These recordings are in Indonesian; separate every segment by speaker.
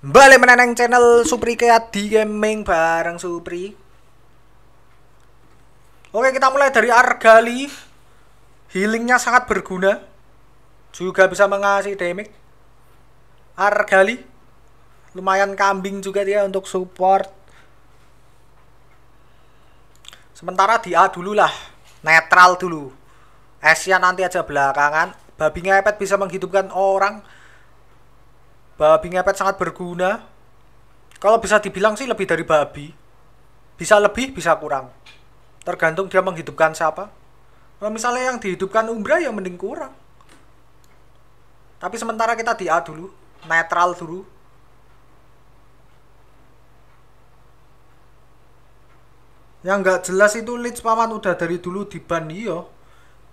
Speaker 1: Balik menenang channel Supri Di Gaming bareng Supri. Oke, kita mulai dari Argali. Healingnya sangat berguna. Juga bisa mengasih damage. Argali. Lumayan kambing juga dia untuk support. Sementara di A dulu lah. Netral dulu. Asia nanti aja belakangan. Babi ngepet bisa menghidupkan orang babi ngepet sangat berguna. Kalau bisa dibilang sih lebih dari babi. Bisa lebih, bisa kurang. Tergantung dia menghidupkan siapa. Kalau misalnya yang dihidupkan Umbra ya mending kurang. Tapi sementara kita di A dulu, netral dulu, yang nggak jelas itu Leeds paman udah dari dulu di ban iyo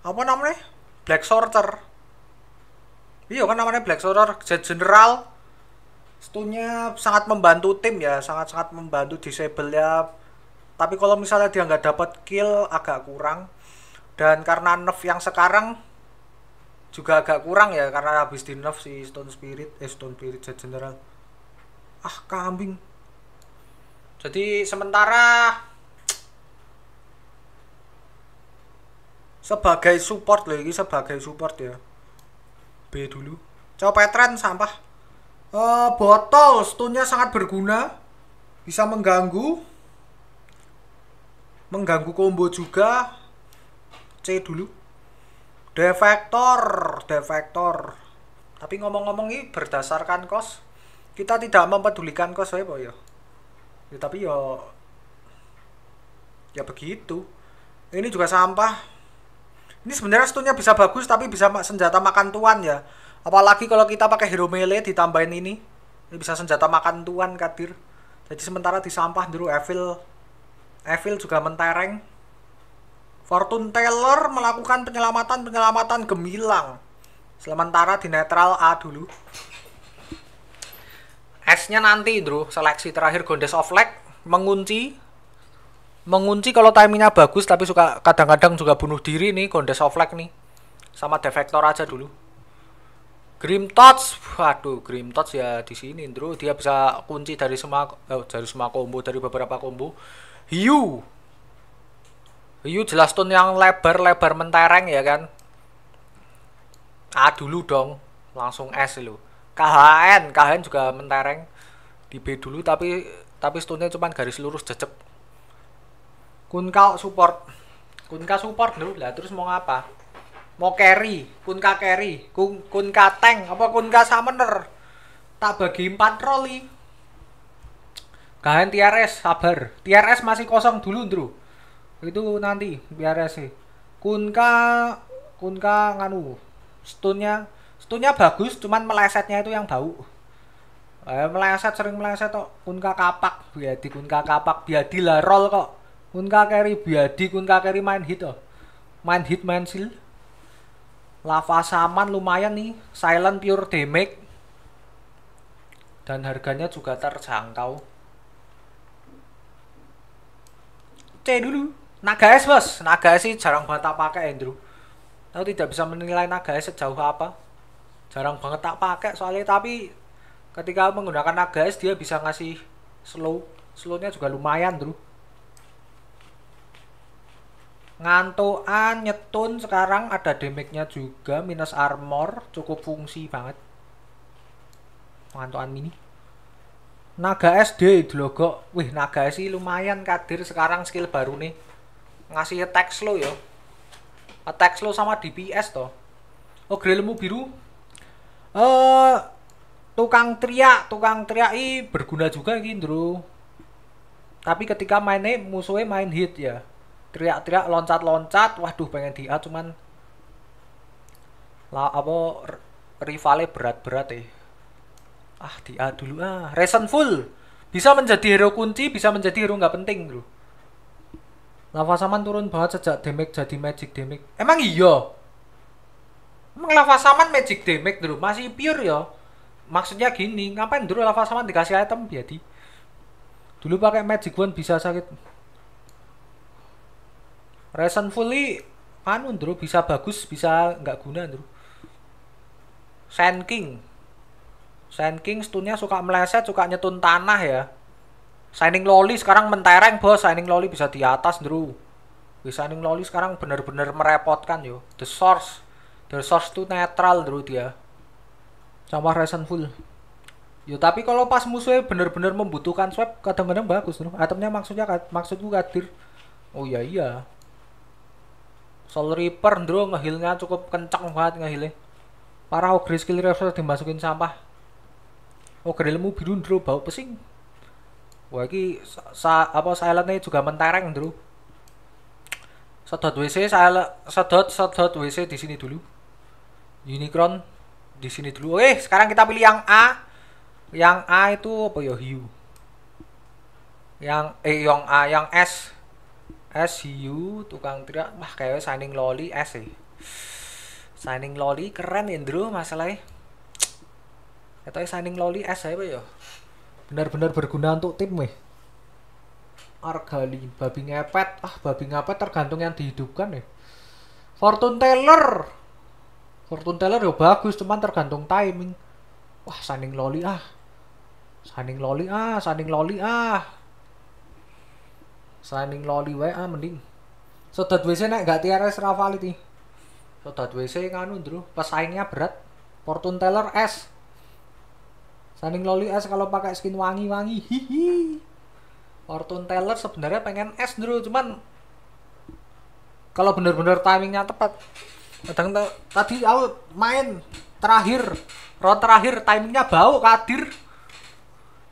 Speaker 1: apa namanya Black Sorter iya kan namanya Black Sorter Jet General Stunnya sangat membantu tim ya, sangat-sangat membantu disable ya. Tapi kalau misalnya dia nggak dapat kill agak kurang. Dan karena nerf yang sekarang juga agak kurang ya karena habis di nerf si Stone Spirit, eh Stone Spirit General. Ah, kambing. Jadi sementara sebagai support lagi sebagai support ya B dulu coba petren sampah uh, botol stunnya sangat berguna bisa mengganggu mengganggu combo juga C dulu defektor defektor tapi ngomong-ngomong ini berdasarkan kos kita tidak mempedulikan kos saya ya ya tapi ya ya begitu ini juga sampah ini sebenarnya stunnya bisa bagus tapi bisa senjata makan tuan ya apalagi kalau kita pakai hero melee ditambahin ini ini bisa senjata makan tuan kadir jadi sementara di sampah dulu Evil Evil juga mentereng Fortune Teller melakukan penyelamatan-penyelamatan gemilang sementara di netral A dulu S nya nanti dulu seleksi terakhir Goddess of Leg mengunci mengunci kalau timingnya bagus tapi suka kadang-kadang juga bunuh diri nih Gondes Oflek nih sama Defektor aja dulu Grim Tots, waduh Grim Tots ya di sini Bro, dia bisa kunci dari semua oh, dari semua combo dari beberapa combo. Hiu. Hiu jelas stone yang lebar-lebar mentereng ya kan. ah dulu dong, langsung S lo. KHN, KHN juga mentereng di B dulu tapi tapi stunnya cuma garis lurus jecep Kunka support. Kunka support dulu lah terus mau ngapa? Mau carry, Kunka carry, Kun Kunka tank apa Kunka summoner. Tak bagi empat roli. Kalian TRS sabar. TRS masih kosong dulu, Dru. Itu nanti biar sih. E. Kunka Kunka nganu stunnya stunnya bagus cuman melesetnya itu yang bau eh, meleset sering meleset kok kunka kapak biadi kunka kapak biadi lah roll kok kun kakeri biadi kun kakeri main hit oh main hit main seal lava saman lumayan nih silent pure damage dan harganya juga terjangkau C dulu naga es bos naga es sih jarang banget tak pakai Andrew tahu tidak bisa menilai naga es sejauh apa jarang banget tak pakai soalnya tapi ketika menggunakan naga es dia bisa ngasih slow slownya juga lumayan tuh ngantuan nyetun sekarang ada damage-nya juga minus armor cukup fungsi banget ngantuan mini naga SD logo wih naga sih lumayan kadir sekarang skill baru nih ngasih attack slow ya attack slow sama DPS toh oh grillmu biru eh uh, tukang teriak tukang teriak i berguna juga gini bro tapi ketika mainnya musuhnya main hit ya teriak-teriak loncat-loncat waduh pengen dia cuman lah apa rivalnya berat-berat eh ah dia dulu ah full bisa menjadi hero kunci bisa menjadi hero nggak penting dulu lava saman turun banget sejak damage jadi magic damage emang iya emang lava saman magic damage dulu masih pure ya maksudnya gini ngapain dulu lava saman dikasih item jadi dulu pakai magic one bisa sakit Reson Fully anu Ndro bisa bagus bisa nggak guna Ndro Sand King Sand stunnya suka meleset suka nyetun tanah ya Signing Loli sekarang mentereng bos Signing Loli bisa di atas Ndro Signing Loli sekarang bener-bener merepotkan yo The Source The Source tuh netral Ndro dia sama Reson Full Yo tapi kalau pas musuhnya bener-bener membutuhkan swab kadang-kadang bagus loh. Atomnya maksudnya maksudku kadir. Oh iya iya. Soul Reaper ndro ngehilnya cukup kencang banget ngehilnya parah ogre skill reverse dimasukin sampah ogre ilmu biru dulu bau pesing wah ini sa apa silentnya juga mentereng dulu. sedot WC saya sedot sedot WC di sini dulu Unicron di sini dulu oke sekarang kita pilih yang A yang A itu apa ya hiu yang eh yang A yang S SU tukang teriak wah kayaknya signing loli S sih signing loli keren Indro ya, masalahnya atau signing loli S apa ya benar-benar berguna untuk tim meh Argali babi ngepet ah babi ngepet tergantung yang dihidupkan nih Fortune Teller Fortune Teller ya bagus cuman tergantung timing wah signing loli ah signing loli ah signing loli ah signing loli wae ah mending so dot WC nek gak TRS ra valid iki WC nganu dulu. pesaingnya berat Fortune Teller S signing loli S kalau pakai skin wangi-wangi hihi Fortune Teller sebenarnya pengen S dulu cuman kalau bener-bener timingnya tepat kadang tadi aku main terakhir round terakhir timingnya bau kadir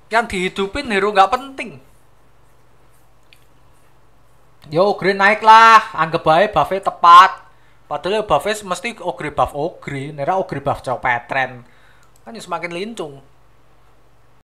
Speaker 1: yang dihidupin hero nggak penting Yo Ogre naik lah, anggap baik buffnya tepat. Padahal buffnya mesti Ogre buff Ogre, nera Ogre buff cowok petren. Kan semakin lincung.